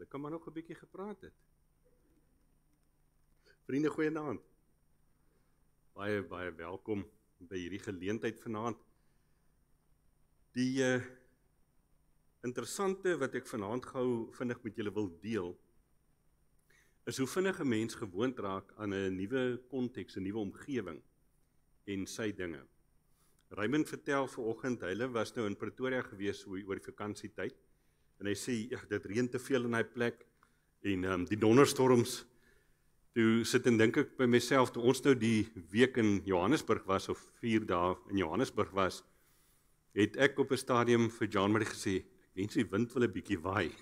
hulle kan maar nog 'n bietjie gepraat het. Vriende, goeienaand. Baie baie welkom by hierdie geleentheid vanaand. Die uh, interessante wat ek vanaand gou vinnig met julle wil deel is hoe vinnig 'n mens gewoond raak aan 'n nuwe konteks, 'n nuwe omgewing en sy dinge. Raymond vertel vanoggend, hulle was nou in Pretoria gewees oor die vakansietyd en hy sê ja dit reën te veel in daai plek en ehm um, die donderstorms toe sit en dink ek by myself toe ons nou die week in Johannesburg was of 4 dae in Johannesburg was het ek op 'n stadium vir John Marie gesê ek wens die wind wil 'n bietjie waai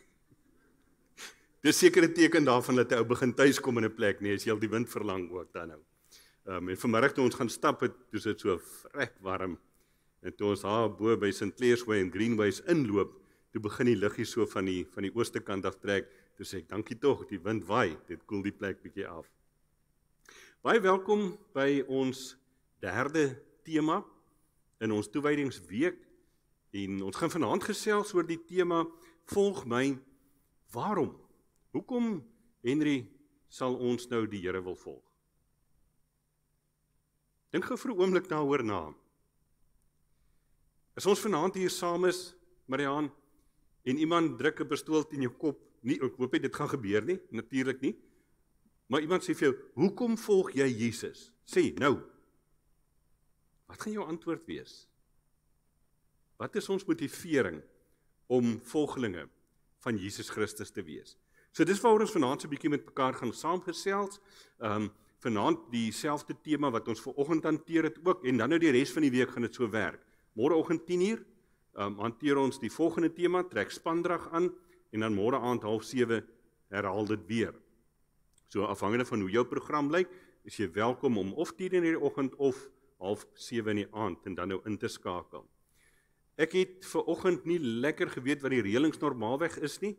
dis sekere teken daarvan dat 'n ou begin tuis kom in 'n plek nee as jy al die wind verlang ook dan nou ehm um, en vanoggend toe ons gaan stap het dis dit so vrek warm en toe ons daar bo by St Clair's Way en Greenways inloop toe begin die liggie so van die van die ooste kant af trek. Toe sê ek, "Dankie tog, die wind waai, dit koel die plek bietjie af." Baie welkom by ons derde tema in ons toewydingsweek en ons gaan vanaand gesels oor die tema Volg my. Waarom? Hoekom Henry sal ons nou die Here wil volg? Dink gou vir 'n oomblik daaroor na. Is ons vanaand hier saam is, Marian, en iemand druk 'n pistool teen jou kop, nie ek hoop dit gaan gebeur nie, natuurlik nie. Maar iemand sê vir jou, "Hoekom volg jy Jesus?" Sê nou. Wat gaan jou antwoord wees? Wat is ons motivering om volgelinge van Jesus Christus te wees? So dis waaroor ons vanaand so 'n bietjie met mekaar gaan saamgesels. Ehm um, vanaand dieselfde tema wat ons vanoggend hanteer het ook en dan nou die res van die week gaan dit so werk. Môreoggend 10:00 um, hanteer ons die volgende tema, trek spandrag aan en dan môre aand 07:30 herhaal dit weer. So afhangende van hoe jou program lyk, is jy welkom om of 10:00 in die oggend of 07:30 in die aand en dan nou in te skakel. Ek het ver oggend nie lekker geweet wat die reëlings normaalweg is nie,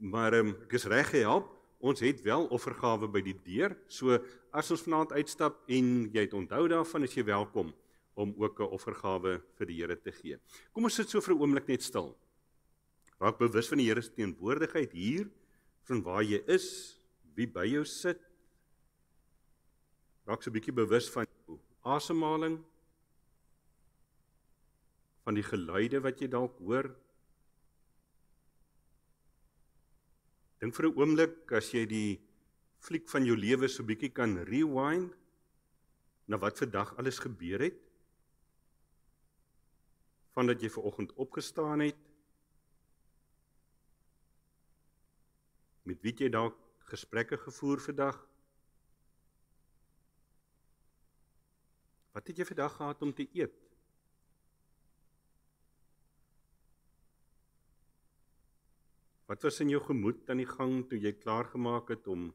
maar um, ek is reg gehelp. Ons het wel offergawe by die deur. So as ons vanaand uitstap en jy het onthou daarvan, is jy welkom om ook 'n offergawe vir die Here te gee. Kom ons sit so vir 'n oomblik net stil. Raak bewus van die Here se teenwoordigheid hier van waar jy is, wie by jou sit. Raak so 'n bietjie bewus van jou asemhaling van die geluide wat jy dalk hoor. Dink vir 'n oomblik as jy die fliek van jou lewe so bietjie kan rewind na wat vandag alles gebeur het van dat jy ver oggend opgestaan het. Met wie jy dalk gesprekke gevoer vandag? Wat het jy vandag gehad om te eet? Wat was in jou gemoed aan die gang toe jy klaar gemaak het om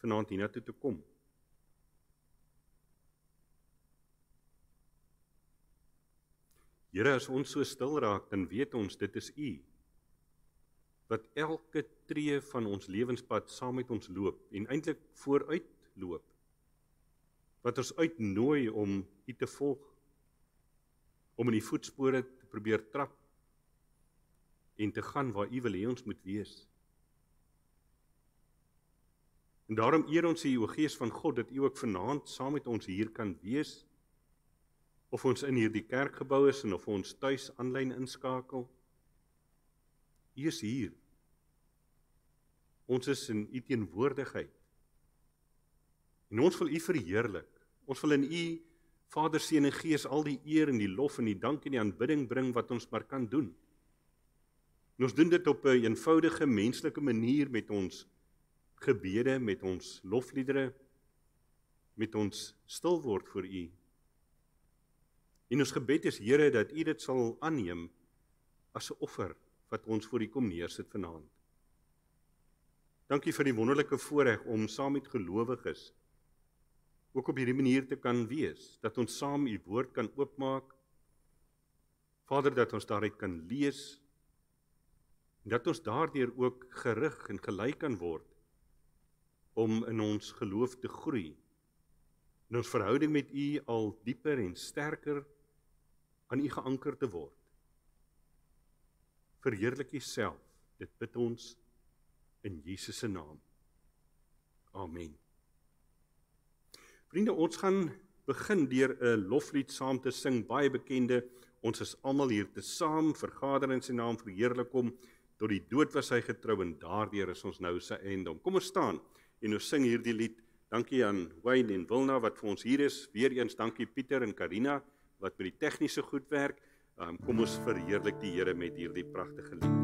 vanaand hiernatoe te kom? Here, as ons so stil raak, dan weet ons dit is U wat elke tree van ons lewenspad saam met ons loop en eintlik vooruit loop. Wat ons uitnooi om U te volg, om in U voetspore te probeer trap en te gaan waar U wil hê ons moet wees. En daarom eer ons U, o Gees van God, dat U ook vanaand saam met ons hier kan wees of ons in hierdie kerkgebou is en of ons tuis aanlyn inskakel. U is hier. Ons is in u teenwoordigheid. En ons wil u verheerlik. Ons wil in u Vader se en Gees al die eer en die lof en die dank en die aanbidding bring wat ons maar kan doen. En ons doen dit op 'n een eenvoudige menslike manier met ons gebede, met ons lofliedere, met ons stil word vir u En ons gebed is Here dat U dit sal aanneem as 'n offer wat ons voor U kom neersit vanaand. Dankie vir die wonderlike voorreg om saam met gelowiges ook op hierdie manier te kan wees, dat ons saam U woord kan oopmaak. Vader, dat ons daaruit kan lees en dat ons daardeur ook gerig en gelei kan word om in ons geloof te groei. In ons verhouding met U al dieper en sterker te aan U geanker te word. Verheerlik U self. Dit bid ons in Jesus se naam. Amen. Vriende, ons gaan begin deur 'n loflied saam te sing, baie bekende. Ons is almal hier te saam vergader in sy naam verheerlik hom tot die dood was hy getrou en daardeur is ons nou sy einde. Kom ons staan en ons sing hierdie lied. Dankie aan Wayne en Wilna wat vir ons hier is. Weereens dankie Pieter en Karina wat met die tegniese goed werk. Um, kom ons verheerlik die Here met hierdie pragtige lied.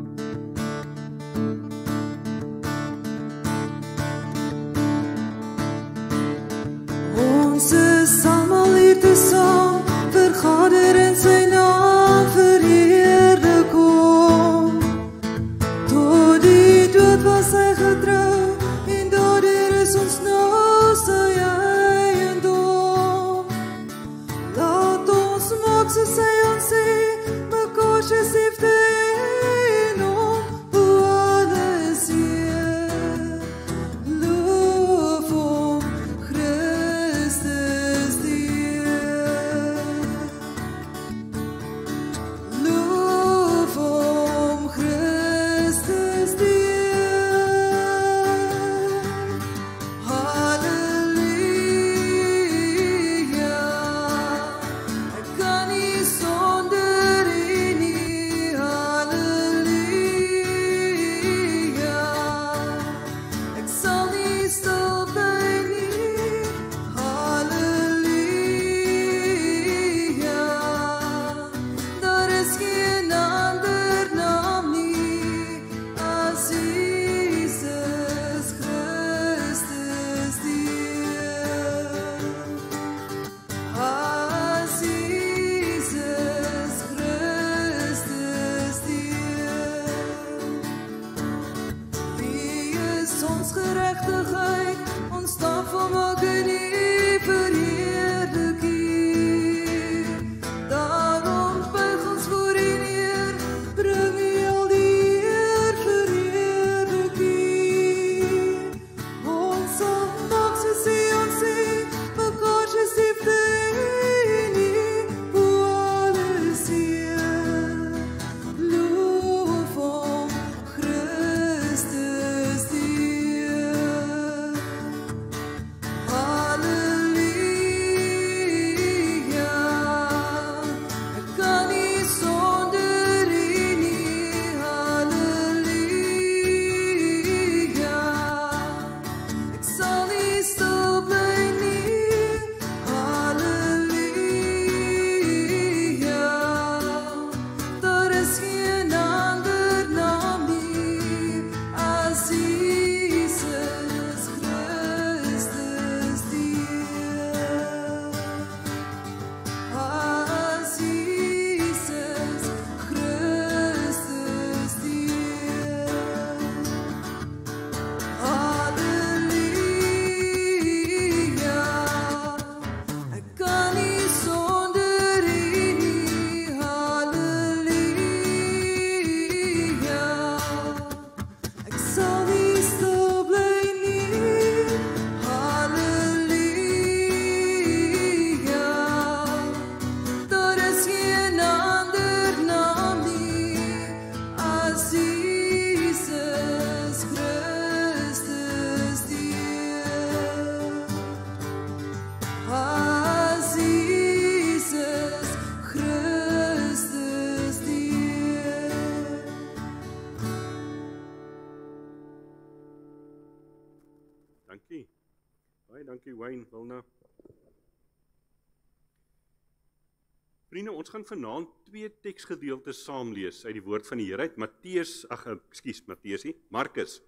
vriende, ons gaan vanaand twee teksgedeeltes saam lees uit die woord van die Here uit Matteus, ag eh, ekskuus, Matteusie, Markus.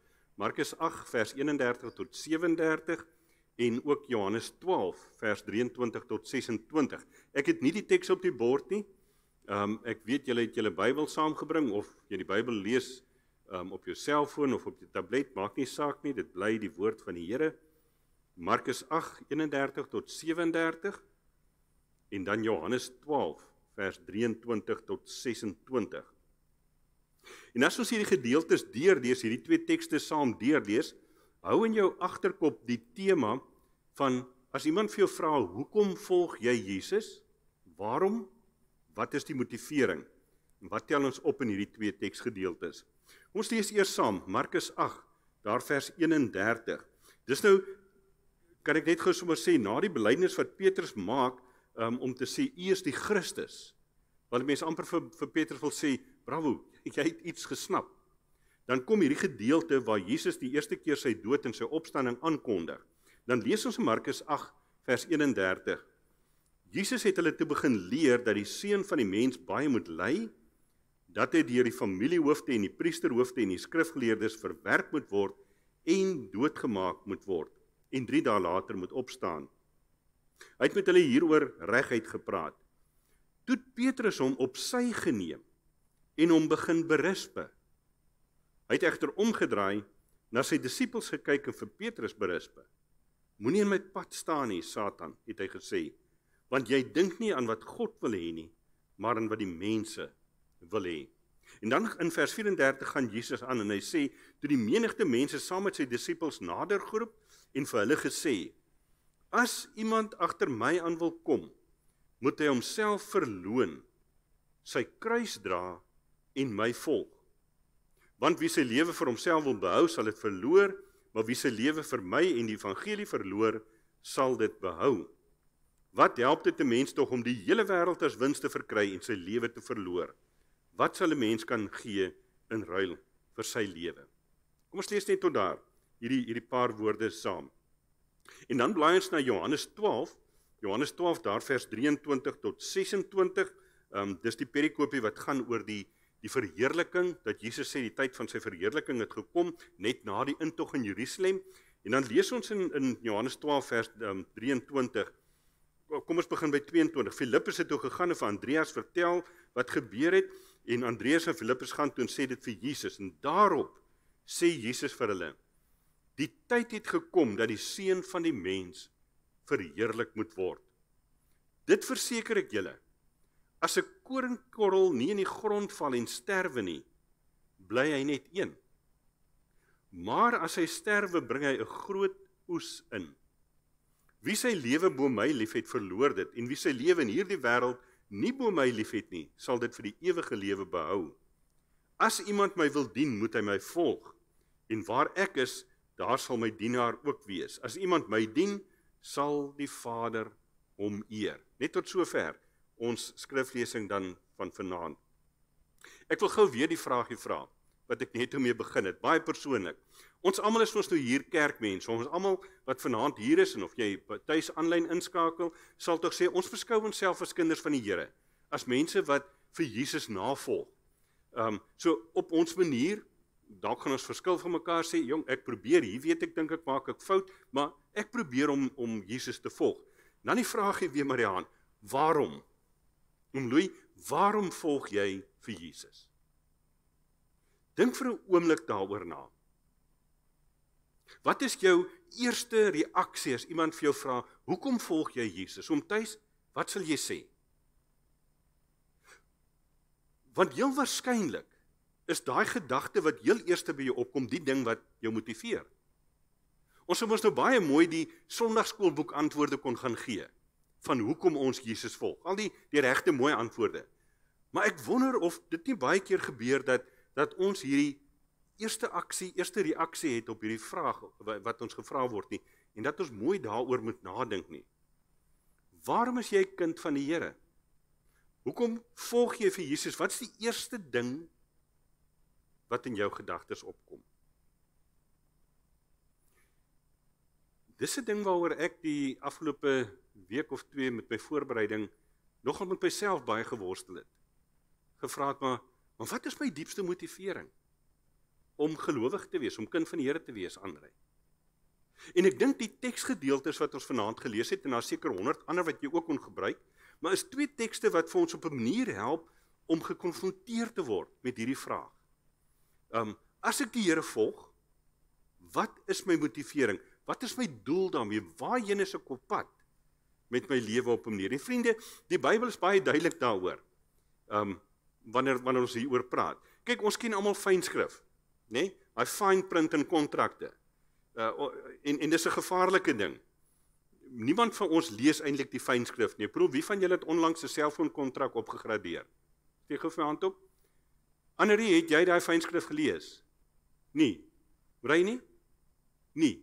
Markus 8 vers 31 tot 37 en ook Johannes 12 vers 23 tot 26. Ek het nie die teks op die bord nie. Ehm um, ek weet julle het julle Bybel saamgebring of jy die Bybel lees ehm um, op jou selfoon of op jou tablet, maak nie saak nie, dit bly die woord van die Here. Markus 8:31 tot 37 en dan Johannes 12 vers 23 tot 26. En as ons hierdie gedeeltes deurlees, hierdie twee tekste saam deurlees, hou in jou agterkop die tema van as iemand vir jou vra hoekom volg jy Jesus? Waarom? Wat is die motivering? En wat tel ons op in hierdie twee teksgedeeltes? Ons lees eers saam Markus 8 daar vers 31. Dis nou kan ek net gou sommer sê na die belydenis wat Petrus maak um, om te sê u is die Christus. Want mense amper vir vir Petrus wil sê, "Bravo, jy het iets gesnap." Dan kom hierdie gedeelte waar Jesus die eerste keer sy dood en sy opstanding aankondig. Dan lees ons in Markus 8 vers 31. Jesus het hulle toe begin leer dat die seun van die mens baie moet ly, dat hy deur die familiehoofde en die priesterhoofde en die skrifgeleerdes verwerp moet word en doodgemaak moet word en 3 dae later moet opstaan. Hy het met hulle hieroor reguit gepraat. Toe Petrus hom op sy geneem en hom begin berispe. Hy het egter omgedraai na sy disippels gekyk en vir Petrus berispe. Moenie in my pad staan nie, Satan, het hy gesê, want jy dink nie aan wat God wil hê nie, maar aan wat die mense wil hê. En dan in vers 34 gaan Jesus aan en hy sê toe die menigte mense saam met sy disippels nader geroep en vir hulle gesê As iemand agter my aan wil kom, moet hy homself verloën, sy kruis dra en my volg. Want wie sy lewe vir homself wil behou, sal dit verloor, maar wie sy lewe vir my en die evangelie verloor, sal dit behou. Wat help dit 'n mens tog om die hele wêreld as wins te verkry en sy lewe te verloor? Wat sal 'n mens kan gee in ruil vir sy lewe? Kom ons lees net tot daar hierdie hierdie paar woorde saam. En dan blaai ons na Johannes 12. Johannes 12 daar vers 23 tot 26. Ehm um, dis die perikoopie wat gaan oor die die verheerliking dat Jesus sê die tyd van sy verheerliking het gekom net na die intog in Jerusalem. En dan lees ons in in Johannes 12 vers ehm um, 23. Kom ons begin by 22. Filippus het toe gegaan en vir Andreas vertel wat gebeur het en Andreas en Filippus gaan toe en sê dit vir Jesus en daarop sê Jesus vir hulle Die tyd het gekom dat die seun van die mens verheerlik moet word. Dit verseker ek julle. As 'n koringkorrel nie in die grond val en sterwe nie, bly hy net een. Maar as hy sterwe, bring hy 'n groot oes in. Wie sy lewe bo my liefhet verloor dit en wie sy lewe in hierdie wêreld nie bo my liefhet nie, sal dit vir die ewige lewe behou. As iemand my wil dien, moet hy my volg. En waar ek is, daar sal my dienaar ook wees. As iemand my dien, sal die Vader hom eer. Net tot sover ons skriflesing dan van vanaand. Ek wil gou weer die vraagie vra wat ek net toe mee begin het, baie persoonlik. Ons almal is ons toe nou hier kerkmense. Ons almal wat vanaand hier is en of jy tuis aanlyn inskakel, sal tog sê ons verskou ons self as kinders van die Here, as mense wat vir Jesus navolg. Ehm um, so op ons manier dalk gaan ons verskil van mekaar sê, jong, ek probeer, hier weet ek dink ek maak ek fout, maar ek probeer om om Jesus te volg. Dan nou die vraagie weer Mariaan, waarom? Oom Louis, waarom volg jy vir Jesus? Dink vir 'n oomblik daaroor na. Wat is jou eerste reaksie as iemand vir jou vra, "Hoekom volg jy Jesus?" Om tuis, wat sal jy sê? Want heel waarskynlik is daai gedagte wat heel eerste by jou opkom, die ding wat jou motiveer. Ons sou mos nou baie mooi die Sondagskoolboek antwoorde kon gaan gee van hoekom ons Jesus volg. Al die die regte mooi antwoorde. Maar ek wonder of dit nie baie keer gebeur dat dat ons hierdie eerste aksie, eerste reaksie het op hierdie vraag wat ons gevra word nie en dat ons mooi daaroor moet nadink nie. Waarom is jy kind van die Here? Hoekom volg jy vir Jesus? Wat is die eerste ding wat in jou gedagtes opkom. Dis 'n ding waaroor ek die afgelope week of 2 met my voorbereiding nogal met myself baie geworstel het. Gevra het maar, maar wat is my diepste motivering om gelowig te wees, om kind van die Here te wees, Andre? En ek dink die teksgedeeltes wat ons vanaand gelees het en daar seker 100 ander wat jy ook kon gebruik, maar is twee tekste wat vir ons op 'n manier help om gekonfronteer te word met hierdie vraag. Ehm um, as ek die Here volg, wat is my motivering? Wat is my doel daarmee? Waarheen is ek op pad met my lewe op hom neer? En vriende, die Bybel is baie duidelik daaroor. Ehm um, wanneer wanneer ons hieroor praat. Kyk, ons ken almal fynskrif, né? Nee? Daai fine print in kontrakte. Uh en en dis 'n gevaarlike ding. Niemand van ons lees eintlik die fynskrif nie. Probeer wie van julle het onlangs 'n selfoonkontrak opgegradeer? Steek gou vir hand op. Anderie, het jy daai fynskrif gelees? Nee. Hoor jy nie? Nee.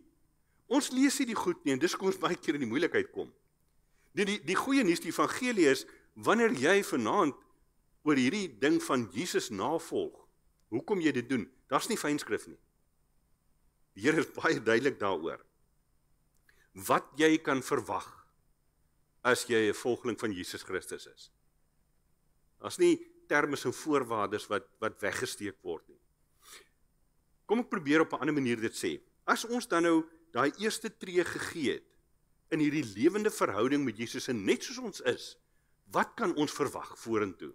Ons lees nie die goed nie en dis kom ons baie keer in die moeilikheid kom. Die die die goeie nuus die evangelie is wanneer jy vanaand oor hierdie ding van Jesus navolg, hoekom jy dit doen, daar's nie fynskrif nie. Die Here is baie duidelik daaroor. Wat jy kan verwag as jy 'n volgeling van Jesus Christus is. Daar's nie termes en voorwaardes wat wat weggesteek word nie. Kom ek probeer op 'n ander manier dit sê. As ons dan nou daai eerste tree gegee het in hierdie lewende verhouding met Jesus en net soos ons is, wat kan ons verwag vorentoe?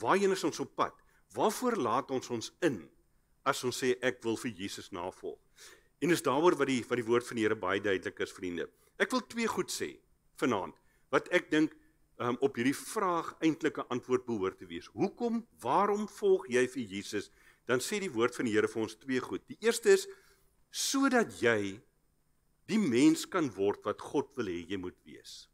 Waarheen is ons op pad? Waarvoor laat ons ons in as ons sê ek wil vir Jesus navolg? En is daaroor wat die wat die woord van die Here baie duidelik is, vriende. Ek wil twee goed sê vanaand wat ek dink um, op hierdie vraag eintlik 'n antwoord behoort te wees. Hoekom? Waarom volg jy vir Jesus? Dan sê die woord van die Here vir ons twee goed. Die eerste is sodat jy die mens kan word wat God wil hê jy moet wees.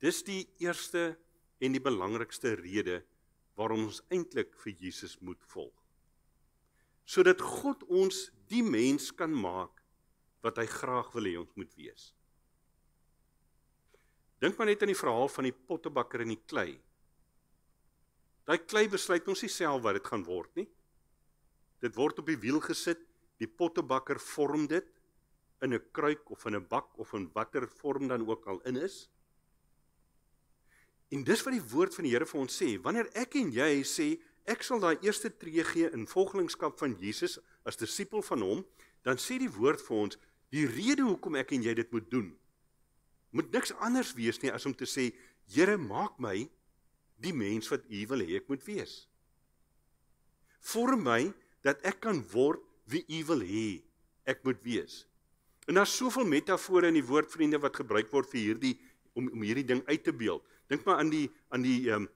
Dis die eerste en die belangrikste rede waarom ons eintlik vir Jesus moet volg. Sodat God ons die mens kan maak wat hy graag wil hê ons moet wees. Dink maar net aan die verhaal van die pottebakker en die klei. Daai klei besluit ons self wat dit gaan word, nie? Dit word op die wiel gesit, die pottebakker vorm dit in 'n kruik of in 'n bak of in watter vorm dan ook al in is. En dis wat die woord van die Here vir ons sê, wanneer ek en jy sê ek sal daai eerste tree gee in volgelingskap van Jesus as disipel van hom, dan sê die woord vir ons die rede hoekom ek en jy dit moet doen moet niks anders wees nie as om te sê Here maak my die mens wat U wil hê ek moet wees. Vorm my dat ek kan word wie U wil hê ek moet wees. En daar's soveel metafore in die woord vriende wat gebruik word vir hierdie om om hierdie ding uit te beeld. Dink maar aan die aan die ehm um,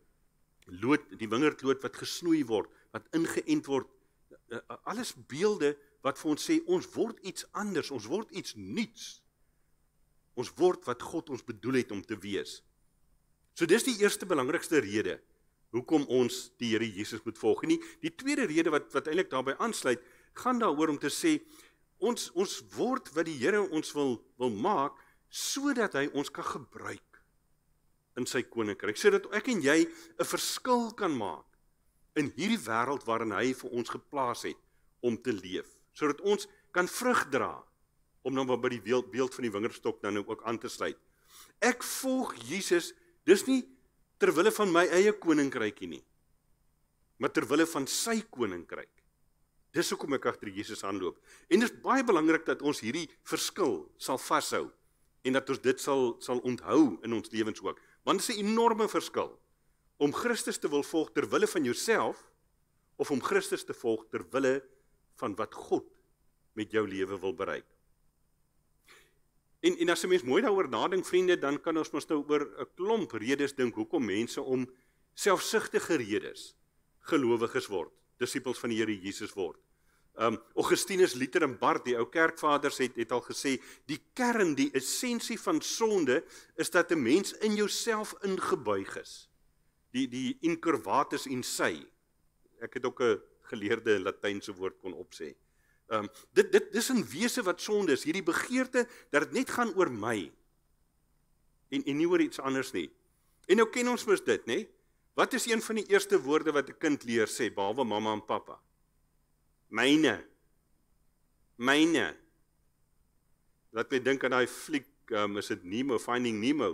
lood, die wingerdlood wat gesnoei word, wat ingeënt word. Eh, eh, alles beelde wat vir ons sê ons word iets anders, ons word iets nuuts. Ons word wat God ons bedoel het om te wees. So dis die eerste belangrikste rede hoekom ons die Here Jesus moet volg. Nie die tweede rede wat wat eintlik daarbey aansluit, gaan daaroor om te sê ons ons word wat die Here ons wil wil maak sodat hy ons kan gebruik in sy koninkryk. Sê dat ek en jy 'n verskil kan maak in hierdie wêreld waarin hy vir ons geplaas het om te leef, sodat ons kan vrug dra om nou maar by die beeld van die wingerdstok dan nou ook aan te sluit. Ek volg Jesus, dis nie ter wille van my eie koninkrykie nie, maar ter wille van sy koninkryk. Dis hoekom ek agter Jesus aanloop. En dit is baie belangrik dat ons hierdie verskil sal vashou en dat ons dit sal sal onthou in ons lewens ook. Want dit is 'n enorme verskil om Christus te wil volg ter wille van jouself of om Christus te volg ter wille van wat God met jou lewe wil bereik. En en as 'n mens mooi daaroor nadink vriende, dan kan ons mos nou oor 'n klomp redes dink hoekom mense om selfsugtige redes gelowiges word, disippels van die Here Jesus word. Um Augustinus Luther en Bart, die ou kerkvaders het het al gesê die kern, die essensie van sonde is dat 'n mens in jouself ingebuig is. Die die incurvatus in sy. Ek het ook 'n geleerde Latynse woord kon opsê. Ehm um, dit dit dis 'n wese wat sonde is, hierdie begeerte dat dit net gaan oor my. En en nie oor iets anders nie. En nou ken ons mos dit, nê? Wat is een van die eerste woorde wat 'n kind leer sê behalwe mamma en pappa? Myne. Myne. Laat my dink aan daai fliek, um, is dit Nemo Finding Nemo,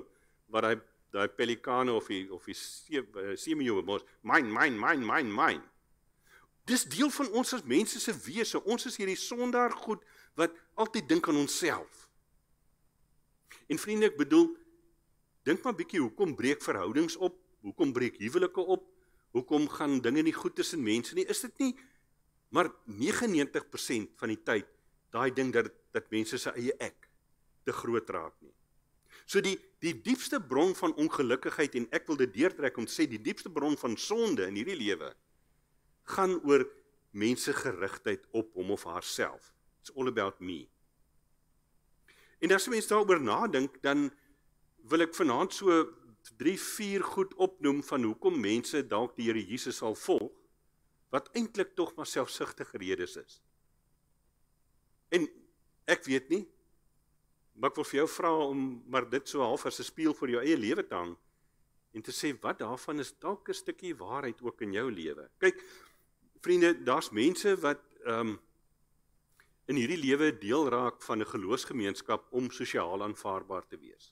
wat hy daai pelikaan of die of die see, uh, seemeeu mos, myn, myn, myn, myn, myn. Dis deel van ons as mense se wese. Ons is hierdie sondaar goed wat altyd dink aan onsself. En vriende, ek bedoel dink maar bietjie hoekom breek verhoudings op? Hoekom breek huwelike op? Hoekom gaan dinge nie goed tussen mense nie? Is dit nie maar 99% van die tyd daai ding dat dat mense se eie ek te groot raak nie. So die die diepste bron van ongelukkigheid en ek wil dit deurtrek om sê die diepste bron van sonde in hierdie lewe gaan oor mense gerigtheid op hom of haarself. It's all about me. En as jy mens daaroor nadink, dan wil ek vanaand so 3-4 goed opnoem van hoekom mense dalk die Here Jesus sal volg wat eintlik tog maar selfsugtige redes is. En ek weet nie maar ek wil vir jou vra om maar dit so half as 'n speel vir jou eie lewe te hang en te sê wat daarvan is dalk 'n stukkie waarheid ook in jou lewe. Kyk, Vriende, daar's mense wat ehm um, in hierdie lewe deel raak van 'n geloofsgemeenskap om sosiaal aanvaarbaar te wees.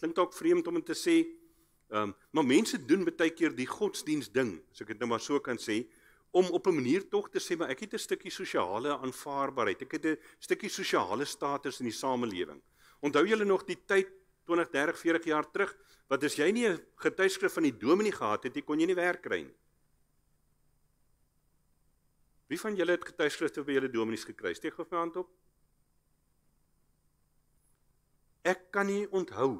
Klink dalk vreemd om te sê, ehm um, maar mense doen baie keer die godsdiens ding, as ek dit nou maar so kan sê, om op 'n manier tog te sê maar ek het 'n stukkie sosiale aanvaarbaarheid. Ek het 'n stukkie sosiale status in die samelewing. Onthou julle nog die tyd 20, 30, 40 jaar terug wat as jy nie 'n getuieskrif van die dominee gehad het, jy kon jy nie werk kry nie. Wie van julle het getuigskrifte by julle dominees gekry? Steek gou vir hand op. Ek kan nie onthou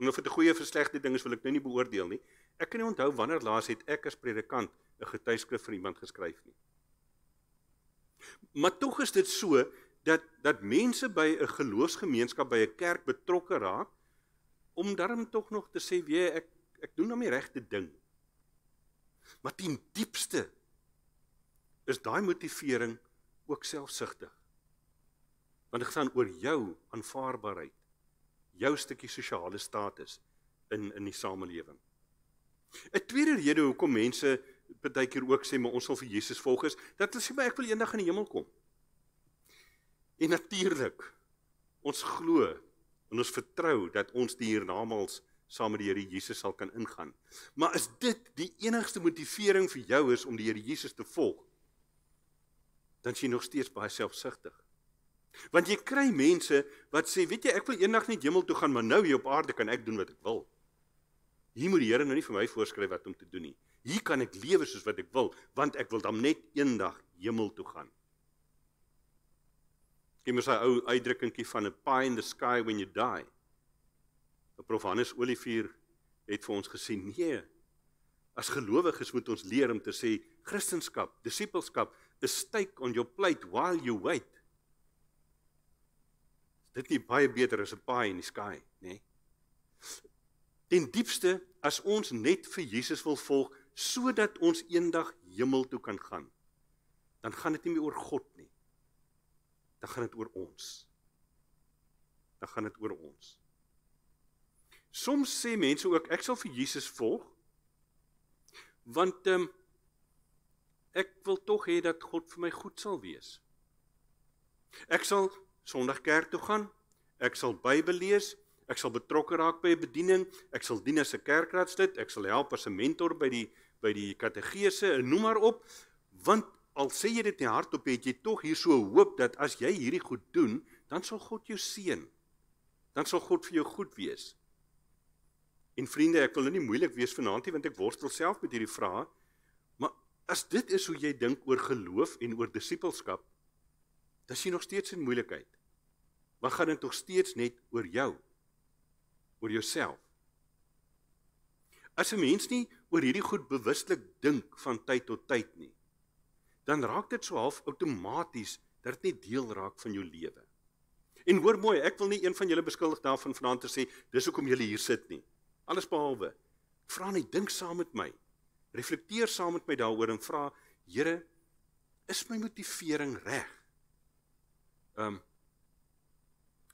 en of dit 'n goeie of 'n slegte ding is, wil ek nou nie beoordeel nie. Ek kan nie onthou wanneer laas het ek as predikant 'n getuigskrif vir iemand geskryf nie. Maar tog is dit so dat dat mense by 'n geloofsgemeenskap by 'n kerk betrokke raak om darm tog nog te sê wie ek ek doen nou my regte ding. Maar teen diepste is daai motivering ook selfsugtig. Want dit gaan oor jou aanvaarbaarheid, jou stukkie sosiale status in in die samelewing. 'n Tweede rede hoekom mense partykeer ook sê maar ons wil vir Jesus volg is dat hulle sê maar ek wil eendag in die hemel kom. En natuurlik ons glo en ons vertrou dat ons die hiernamaals saam met die Here Jesus sal kan ingaan. Maar is dit die enigste motivering vir jou is om die Here Jesus te volg? dan is jy nog steeds baie selfsugtig. Want jy kry mense wat sê, weet jy, ek wil eendag net hemel toe gaan, maar nou hier op aarde kan ek doen wat ek wil. Hier moet die Here nou nie vir my voorskryf wat om te doen nie. Hier kan ek lewe soos wat ek wil, want ek wil dan net eendag hemel toe gaan. Ken jy my ou uitdrukkingkie van a pie in the sky when you die? 'n Prof Hannes Olivier het vir ons gesê, nee. As gelowiges moet ons leer om te sê Christenskap, disipelskap is stake on your plate while you wait. Dit is baie beter as 'n paai in die skaai, nê? Nee? Ten diepste as ons net vir Jesus wil volg sodat ons eendag hemel toe kan gaan, dan gaan dit nie meer oor God nie. Dan gaan dit oor ons. Dan gaan dit oor ons. Soms sê mense ook ek sal vir Jesus volg want ehm um, ek wil tog hê dat God vir my goed sal wees. Ek sal Sondag kerk toe gaan, ek sal Bybel lees, ek sal betrokke raak by 'n bediening, ek sal dien as 'n kerkraadslid, ek sal help as 'n mentor by die by die kategese en noem maar op, want al sê jy dit in hartop, het jy tog hier so hoop dat as jy hierdie goed doen, dan sal God jou seën. Dan sal God vir jou goed wees. En vriende, ek wil nou nie moeilik wees vanaand nie want ek worstel self met hierdie vrae. As dit is hoe jy dink oor geloof en oor disippelskap, dan sien jy nog steeds 'n moeilikheid. Wat gaan dit nog steeds net oor jou? Oor jouself. As 'n mens nie oor hierdie goed bewuslik dink van tyd tot tyd nie, dan raak dit so half outomaties dat dit nie deel raak van jou lewe. En hoor mooi, ek wil nie een van julle beskuldig daarvan vanaand te sê dis hoekom julle hier sit nie. Alles behalwe vra net dink saam met my reflekteer saam met my daaroor en vra, Here, is my motivering reg? Ehm um,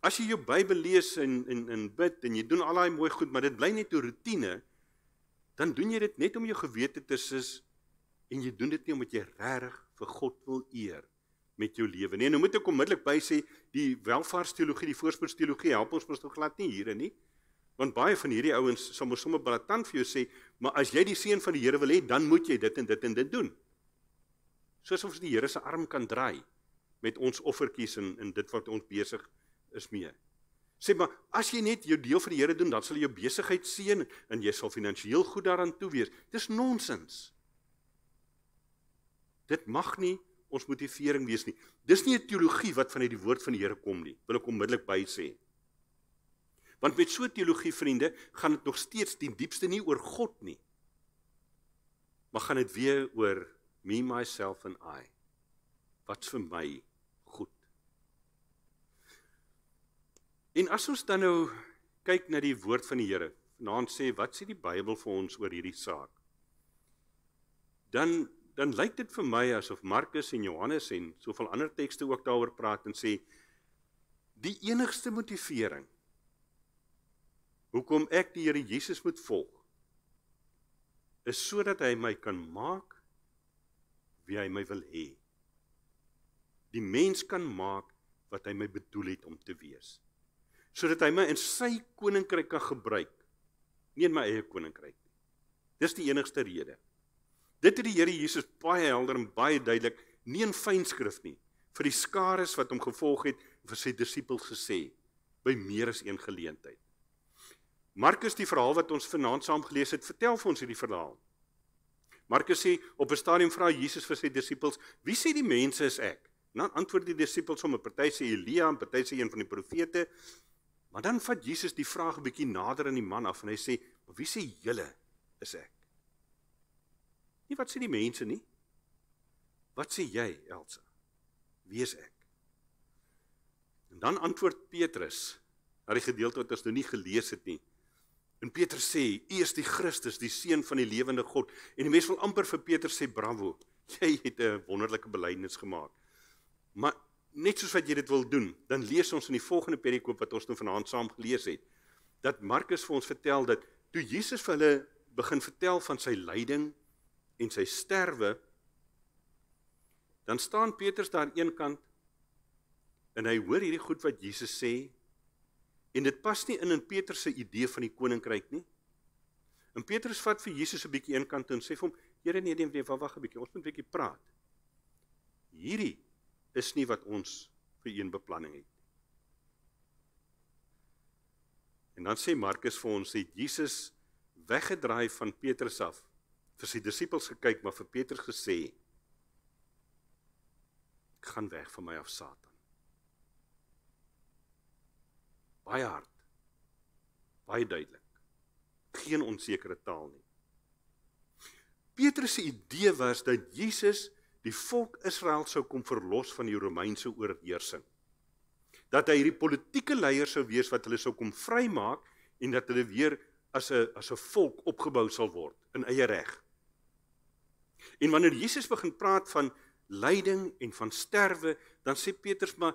As jy jou Bybel lees en en en bid en jy doen al daai mooi goed, maar dit bly net 'n rotine, dan doen jy dit net om jou gewete te sus en jy doen dit nie omdat jy reg vir God wil eer met jou lewe nie. En nou moet ek onmiddellik by sê, die welvaartsteologie, die voorspoedsteologie help ons presies glad nie hierin nie. Want baie van hierdie ouens sal mos sommer blaatant vir jou sê, maar as jy die seën van die Here wil hê, dan moet jy dit en dit en dit doen. Soos ons die Here se arm kan draai met ons offertjies en in dit wat ons besig is mee. Sê maar, as jy net jou deel vir die Here doen, dan sal jou besigheid seën en jy sal finansiëel goed daaraan toe wees. Dis nonsens. Dit mag nie ons motivering wees nie. Dis nie 'n teologie wat vanuit die woord van die Here kom nie. Wil ek onmiddellik by sê. Want met so teologie vriende gaan dit nog steeds die diepste nie oor God nie. Maar gaan dit weer oor me myself and I. Wat vir my goed. En as ons dan nou kyk na die woord van die Here, vanaand sê wat sê die Bybel vir ons oor hierdie saak? Dan dan lyk dit vir my asof Markus en Johannes en soveel ander tekste ook daaroor praat en sê die enigste motivering hoekom ek die Here Jesus moet volg is sodat hy my kan maak wie hy my wil hê. Die mens kan maak wat hy my bedoel het om te wees. Sodat hy my in sy koninkryk kan gebruik, nie in my eie koninkryk nie. Dis die enigste rede. Dit het die Here Jesus baie helder en baie duidelik, nie in fyn skrif nie, vir die skares wat hom gevolg het vir sy disippels gesê by meer as een geleentheid. Markus die verhaal wat ons vanaand saam gelees het, vertel vir ons hierdie verhaal. Markus sê op 'n stadium vra Jesus vir sy disippels: "Wie sê die mense is ek?" Dan nou antwoord die disippels hom: "Party sê Elia, en party sê een van die profete." Maar dan vat Jesus die vraag 'n bietjie nader aan die man af en hy sê: "Wie sê julle is ek?" Nie wat sê die mense nie. Wat sê jy, Elsa? Wie is ek? En dan antwoord Petrus, na die gedeelte wat ons nou nie gelees het nie, En Petrus sê, "U is die Christus, die seun van die lewende God." En die mense wil amper vir Petrus sê, "Bravo. Jy het 'n wonderlike belydenis gemaak." Maar net soos wat jy dit wil doen, dan lees ons in die volgende perikoop wat ons nou vanaand saam gelees het, dat Markus vir ons vertel dat toe Jesus vir hulle begin vertel van sy lyding en sy sterwe, dan staan Petrus daar aan een kant en hy hoor hierdie goed wat Jesus sê En dit pas nie in in Petrus se idee van die koninkryk nie. En Petrus vat vir Jesus 'n bietjie eenkant toe en sê vir hom: "Here, nee, nee, nee, wag wag 'n bietjie. Ons moet 'n bietjie praat. Hierdie is nie wat ons vir een beplanning het nie." En dan sê Markus vir ons sê Jesus weggedraai van Petrus af vir sy disippels gekyk, maar vir Petrus gesê: "Ek gaan weg van my af, Satan." baie hard. Baie duidelik. Geen onsekere taal nie. Petrus se idee was dat Jesus die volk Israel sou kom verlos van die Romeinse oorheersing. Dat hy hierdie politieke leiers sou wees wat hulle sou kom vrymaak en dat hulle weer as 'n as 'n volk opgebou sal word in eie reg. En wanneer Jesus begin praat van lyding en van sterwe, dan sê Petrus maar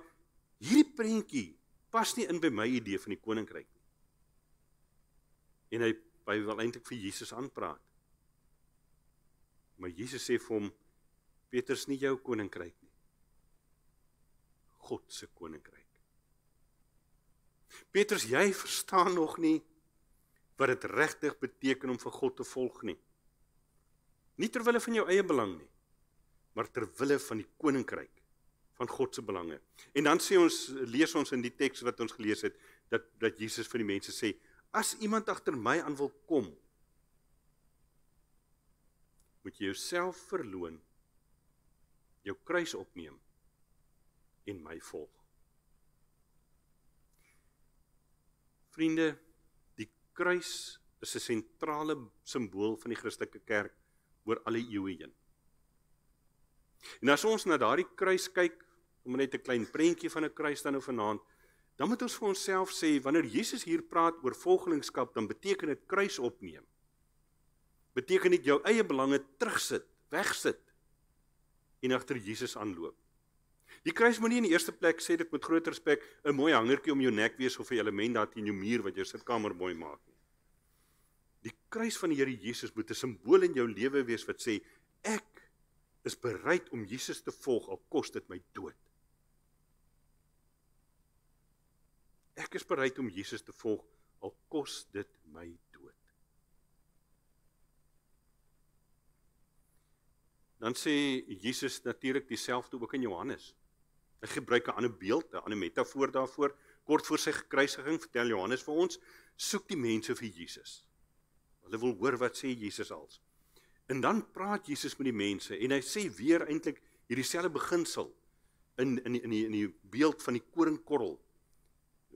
hierdie prentjie pas nie in by my idee van die koninkryk nie. En hy hy wil eintlik vir Jesus aanpraat. Maar Jesus sê vir hom Petrus nie jou koninkryk nie. God se koninkryk. Petrus, jy verstaan nog nie wat dit regtig beteken om vir God te volg nie. Nie ter wille van jou eie belang nie, maar ter wille van die koninkryk van God se belange. En dan sê ons lees ons in die teks wat ons gelees het dat dat Jesus vir die mense sê as iemand agter my aan wil kom moet jy jouself verloon jou kruis opneem en my volg. Vriende, die kruis is 'n sentrale simbool van die Christelike kerk oor al die eeue heen. En as ons na daardie kruis kyk, om net 'n klein prentjie van 'n kruis dan nou vanaand. Dan moet ons vir onsself sê wanneer Jesus hier praat oor volgelingskap, dan beteken dit kruis opneem. Beteken dit jou eie belange terugsit, wegsit en agter Jesus aanloop. Die kruis moenie in die eerste plek sê dit met groot respek 'n mooi hangertjie om jou nek wees of 'n element daar teen jou muur wat jou sitkamer mooi maak nie. Die kruis van die Here Jesus moet 'n simbool in jou lewe wees wat sê ek is bereid om Jesus te volg al kos dit my dood. Ek is bereid om Jesus te volg al kos dit my dood. Dan sê Jesus natuurlik dieselfde ook in Johannes. Hy gebruik 'n ander beeld, 'n ander metafoor daarvoor. Kort voor sy gekruisiging vertel Johannes vir ons: "Soek die mense vir Jesus. Hulle wil hoor wat sê Jesus als." En dan praat Jesus met die mense en hy sê weer eintlik hierdie selfde beginsel in in in die in die beeld van die koringkorrel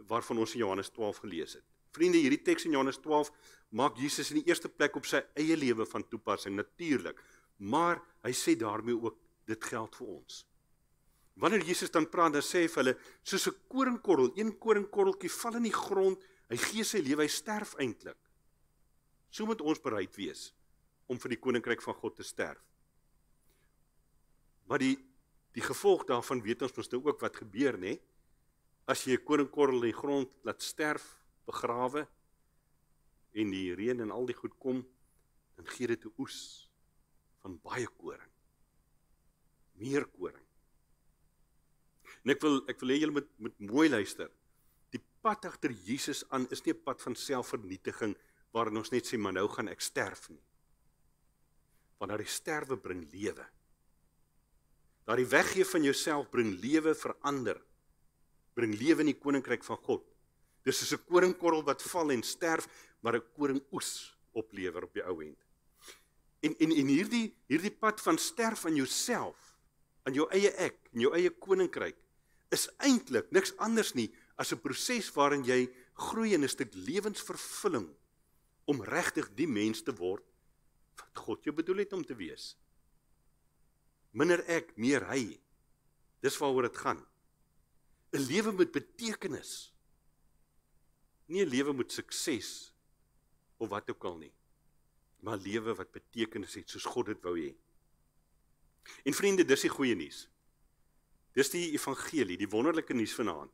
waarvan ons in Johannes 12 gelees het. Vriende, hierdie teks in Johannes 12 maak Jesus in die eerste plek op sy eie lewe van toepassing natuurlik, maar hy sê daarmee ook dit geld vir ons. Wanneer Jesus dan praat, dan sê hy vir hulle soos 'n koringkorrel, een koringkorreltjie val in die grond, hy gee sy lewe, hy sterf eintlik. So moet ons bereid wees om vir die koninkryk van God te sterf. Maar die die gevolg daarvan weet ons mos nou ook wat gebeur, né? Nee? as jy 'n koringkorrel in die grond laat sterf, begrawe en die reën en al die goed kom, dan gee dit 'n oes van baie koring. Meer koring. En ek wil ek wil hê julle moet moet mooi luister. Die pad agter Jesus aan is nie 'n pad van selfvernietiging waarin ons net sê maar nou gaan ek sterf nie. Want daar die sterwe bring lewe. Daar die weggee van jouself bring lewe verander bring lewe in die koninkryk van God. Dis soos 'n koringkorrel wat val en sterf, maar 'n koring oes oplewer op die ou end. En en en hierdie hierdie pad van sterf aan jouself, aan jou eie ek, in jou eie koninkryk is eintlik niks anders nie as 'n proses waarin jy groei en 'n stuk lewensvervulling om regtig die mens te word wat God jou bedoel het om te wees. Minder ek, meer hy. Dis waaroor dit gaan. 'n lewe met betekenis. Nie 'n lewe met sukses of wat ook al nie, maar lewe wat betekenis het soos God dit wou hê. En vriende, dis die goeie nuus. Dis die evangelie, die wonderlike nuus vanaand.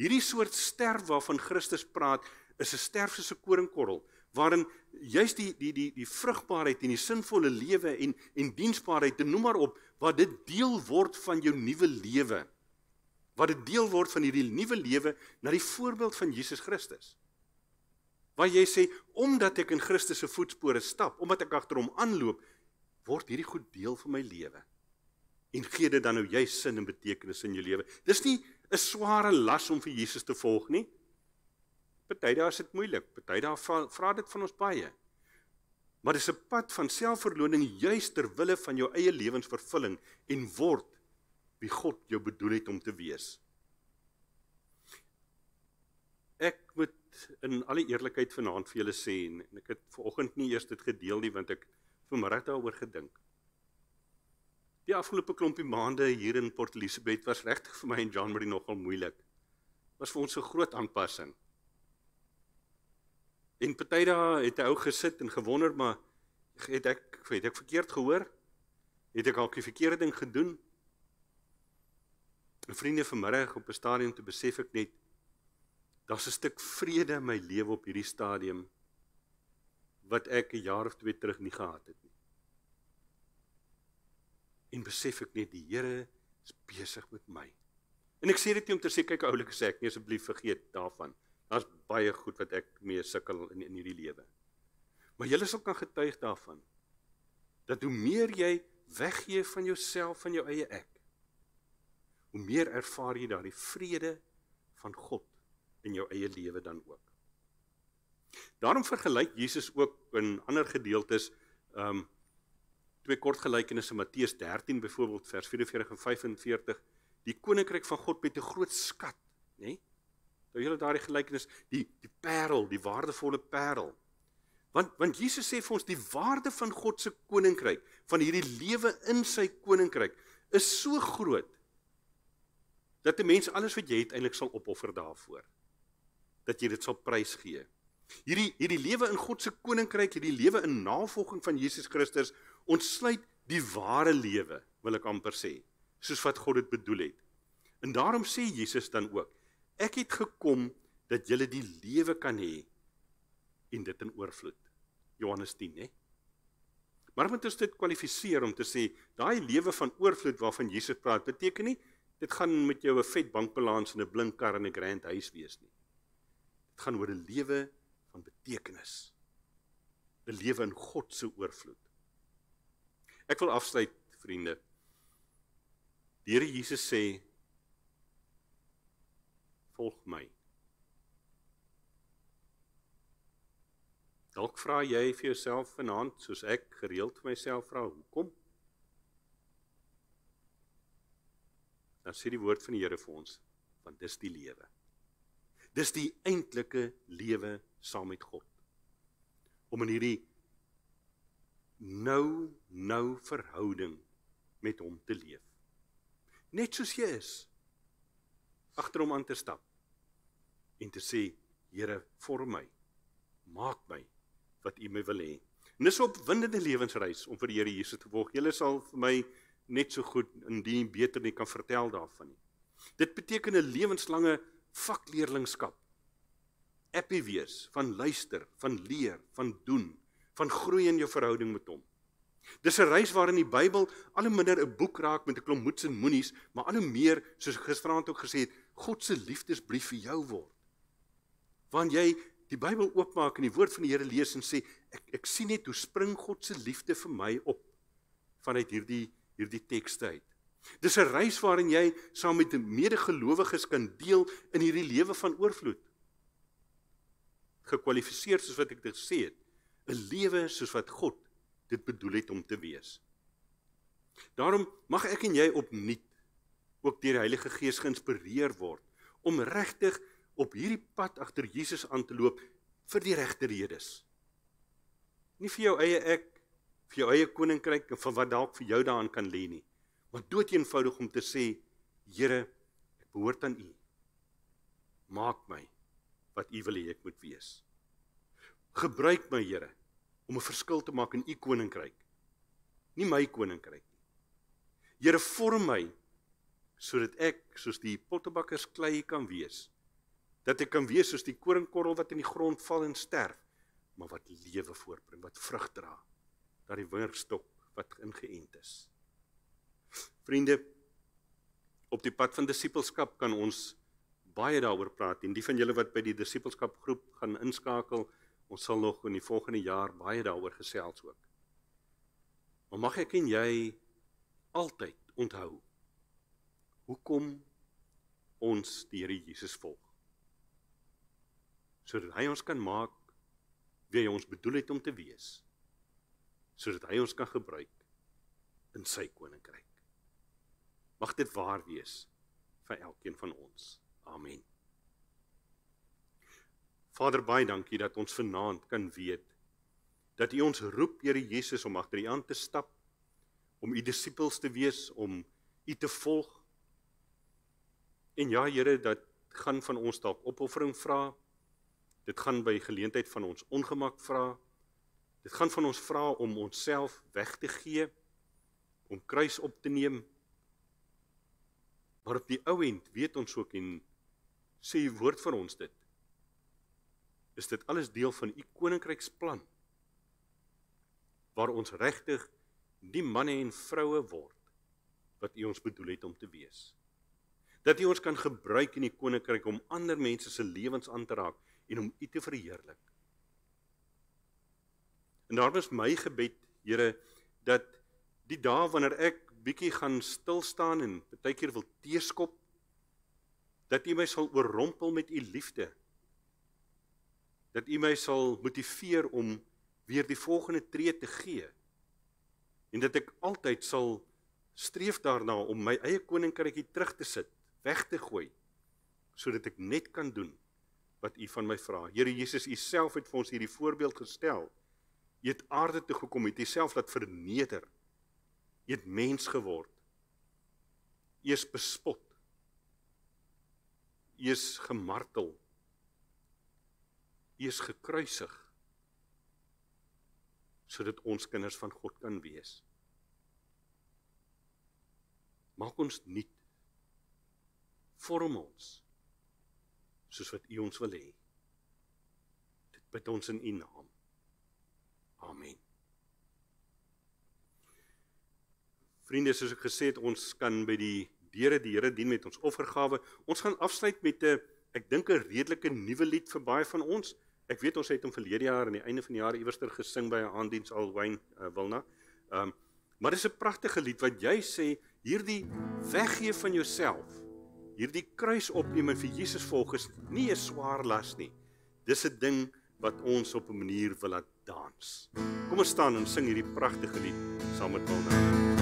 Hierdie soort sterf waarvan Christus praat, is 'n sterf soos 'n koringkorrel waarin juis die die die die vrugbaarheid en die sinvolle lewe en en diensbaarheid te noem maar op wat dit deel word van jou nuwe lewe wat 'n deel word van hierdie nuwe lewe na die voorbeeld van Jesus Christus. Waar jy sê omdat ek in Christus se voetspore stap, omdat ek agter hom aanloop, word hierdie goed deel van my lewe. En gee dit dan nou jy sin en betekenis in jou lewe. Dis nie 'n sware las om vir Jesus te volg nie. Partydae is dit moeilik, partydae vra dit van ons baie. Maar dis 'n pad van selfverloning juis ter wille van jou eie lewensvervulling en word wie God jou bedoel het om te wees. Ek moet in alle eerlikheid vanaand vir julle sê en ek het vanoggend nie eers dit gedeel nie want ek vanmiddag daaroor gedink. Die afgelope klompie maande hier in Port Elizabeth was regtig vir my en John baie nogal moeilik. Was vir ons 'n groot aanpassing. En party dae het 'n ou gesit en gewonder maar het ek weet ek verkeerd gehoor? Het ek dalk die verkeerde ding gedoen? En vriende, vanmiddag op 'n stadium te besef ek net daar's 'n stuk vrede in my lewe op hierdie stadium wat ek 'n jaar of twee terug nie gehad het nie. En besef ek net die Here is besig met my. En ek sê dit nie om te sê kyk oulike sê ek nee asseblief vergeet daarvan. Daar's baie goed wat ek mee sukkel in in hierdie lewe. Maar jy sal kan getuig daarvan dat hoe meer jy weggee van jouself van jou eie ek hoe meer ervaar jy daardie vrede van God in jou eie lewe dan ook. Daarom vergelyk Jesus ook in ander gedeeltes ehm um, twee kort gelykenisse Matteus 13 byvoorbeeld vers 44 en 45 die koninkryk van God met 'n groot skat, nê? Nee? Nou julle daardie gelykenis die die parel, die waardevolle parel. Want want Jesus sê vir ons die waarde van God se koninkryk, van hierdie lewe in sy koninkryk is so groot dat 'n mens alles wat jy het eintlik sal opoffer daarvoor. Dat jy dit sal prys gee. Hierdie hierdie lewe in God se koninkryk, hierdie lewe in navolging van Jesus Christus ontsluit die ware lewe, wil ek amper sê, soos wat God dit bedoel het. En daarom sê Jesus dan ook: Ek het gekom dat julle die lewe kan hê en dit in oorvloed. Johannes 10, hè? Nee? Maar moet ons dit kwalifiseer om te sê daai lewe van oorvloed waarvan Jesus praat, beteken nie Dit gaan met jou 'n vet bankbalans en 'n blink kar en 'n grand huis wees nie. Dit gaan oor 'n lewe van betekenis. 'n Lewe in God se oorvloed. Ek wil afsluit, vriende. Die Here Jesus sê: "Volg my." Dalk vra jy vir jouself vanaand, soos ek gereeld vir myself vra, "Hoekom?" dan sê die woord van die Here vir ons want dis die lewe. Dis die eintlike lewe saam met God. Om in hierdie nou nou verhouding met hom te leef. Net soos jy is agter hom aan te stap en te sê Here vorm my maak my wat u my wil hê. Dis 'n opwindende lewensreis om vir die Here Jesus te volg. Julle sal vir my net so goed indien beter nie kan vertel daarvan nie. Dit beteken 'n lewenslange vakleerlingskap. Happy wees, van luister, van leer, van doen, van groei in jou verhouding met hom. Dis 'n reis waarin die Bybel al hoe minder 'n boek raak met 'n klomp moets en moenies, maar al hoe meer, soos gisteraand ook gesê het, God se liefdesbrief vir jou word. Want jy die Bybel oopmaak en die woord van die Here lees en sê ek ek sien net hoe spring God se liefde vir my op vanuit hierdie hierdie tekste uit. Dis 'n reis waarin jy saam met medegelowiges kan deel in hierdie lewe van oorvloed. Gekwalifiseer soos wat ek dit gesê het, 'n lewe soos wat God dit bedoel het om te wees. Daarom mag ek en jy opnuut ook deur die Heilige Gees geïnspireer word om regtig op hierdie pad agter Jesus aan te loop vir die regte redes. Nie vir jou eie ek vir jou eie koninkryk en van wat dalk vir jou daaraan kan lê nie. Maar dood eenvoudig om te sê, Here, ek behoort aan U. Maak my wat U wil hê ek moet wees. Gebruik my, Here, om 'n verskil te maak in U koninkryk. Nie my koninkryk nie. Here, vorm my sodat ek soos die pottebakker se klei kan wees dat ek kan wees soos die koringkorrel wat in die grond val en sterf maar wat lewe voortbring wat vrug dra dat die wingerdstok wat ingeënt is. Vriende, op die pad van disipelskap kan ons baie daaroor praat en die van julle wat by die disipelskap groep gaan inskakel, ons sal nog in die volgende jaar baie daaroor gesels ook. Maar mag ek en jy altyd onthou hoekom ons die Here Jesus volg. Sodat hy ons kan maak wie hy ons bedoel het om te wees sodat hy ons kan gebruik in sy koninkryk. Mag dit waar wees vir elkeen van ons. Amen. Vader baie dankie dat ons vanaand kan weet dat U ons roep, Here Jesus, om agter U aan te stap, om U disippels te wees, om U te volg. En ja, Here, dat gaan van ons dalk opoffering vra. Dit gaan by geleentheid van ons ongemak vra. Dit gaan van ons vra om onsself weg te gee, om kruis op te neem. Maar op die ou end weet ons ook en sê die woord vir ons dit. Is dit alles deel van u koninkryksplan waar ons regtig die manne en vroue word wat u ons bedoel het om te wees. Dat u ons kan gebruik in die koninkryk om ander mense se lewens aan te raak en om u te verheerlik. En daar was my gebed, Here, dat die dag wanneer ek bietjie gaan stil staan en baie keer wil teeskop, dat U my sal oorrompel met U liefde. Dat U my sal motiveer om weer die volgende tree te gee. En dat ek altyd sal streef daarna om my eie koninkrykie terug te sit, weg te gooi, sodat ek net kan doen wat U van my vra. Here Jesus, U self het vir ons hierdie voorbeeld gestel. Jy het aarde toe gekom, jy het jouself laat verneder. Jy het mens geword. Eers bespot. Eers gemartel. Eers gekruisig sodat ons kinders van God kan wees. Maak ons nuut. Vorm ons soos wat U ons wil hê. Dit bid ons in U naam. Amen. Vriende, soos ek gesê het, ons kan by die Here die Here dien met ons offergawe. Ons gaan afsluit met 'n ek dink 'n redelike nuwe lied vir baie van ons. Ek weet ons het hom verlede jaar aan die einde van die jaar iewerster gesing by 'n aanddiens alwyn uh, eh, Wilna. Ehm um, maar dis 'n pragtige lied wat jy sê hierdie weggee van jouself. Hierdie kruis opneem en vir Jesus volg is nie 'n swaar las nie. Dis 'n ding wat ons op 'n manier wil laat dans. Kom ons staan en sing hierdie pragtige lied saam met Wilna. Nou.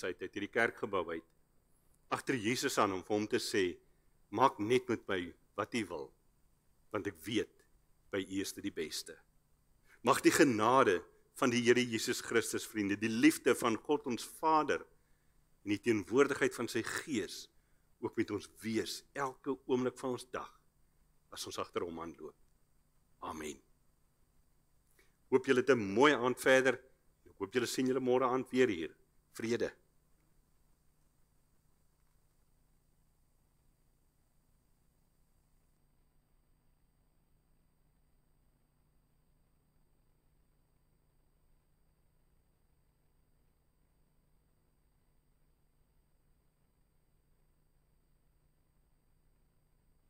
Jesus uit uit hierdie kerk gebou uit. Agter Jesus aan om vir hom te sê: "Maak net met my wat U wil, want ek weet by U is dit die beste." Mag die genade van die Here Jesus Christus vriende, die liefde van God ons Vader en die teenwoordigheid van sy Gees ook met ons wees elke oomblik van ons dag as ons agter hom aanloop. Amen. Hoop julle het 'n mooi aand verder. Ek hoop julle sien julle môre aand weer hier. Vrede.